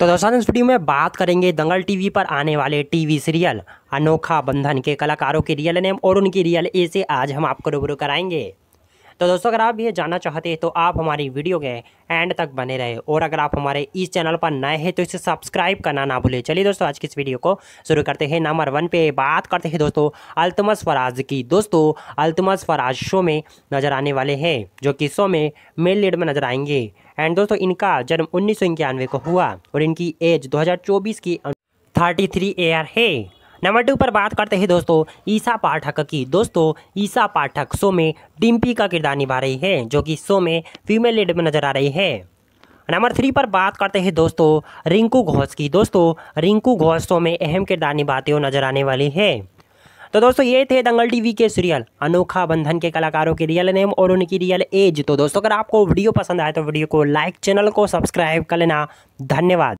तो दोस्तों इस वीडियो में बात करेंगे दंगल टीवी पर आने वाले टीवी सीरियल अनोखा बंधन के कलाकारों के रियल नेम और उनकी रियल ए से आज हम आपको रूबरू कराएंगे तो दोस्तों अगर आप ये जानना चाहते हैं तो आप हमारी वीडियो के एंड तक बने रहे और अगर आप हमारे इस चैनल पर नए हैं तो इसे सब्सक्राइब करना ना भूलें चलिए दोस्तों आज की इस वीडियो को शुरू करते हैं नंबर वन पे बात करते हैं दोस्तों अल्तमस फराज की दोस्तों अल्तमस फराज शो में नज़र आने वाले हैं जो कि शो में मेल लीड में नज़र आएंगे एंड दोस्तों इनका जन्म उन्नीस को हुआ और इनकी एज दो की थर्टी थ्री है नंबर टू पर बात करते हैं दोस्तों ईसा पाठक की दोस्तों ईसा पाठक शो में डिम्पी का किरदार निभा रही है जो कि शो में फीमेल लीड में नजर आ रही है नंबर थ्री पर बात करते हैं दोस्तों रिंकू घोष की दोस्तों रिंकू घोष शो में अहम किरदार निभाते हुए नजर आने वाली है तो दोस्तों ये थे दंगल टीवी के सीरियल अनोखा बंधन के कलाकारों के रियल नेम और उनकी रियल एज तो दोस्तों अगर आपको वीडियो पसंद आए तो वीडियो को लाइक चैनल को सब्सक्राइब कर लेना धन्यवाद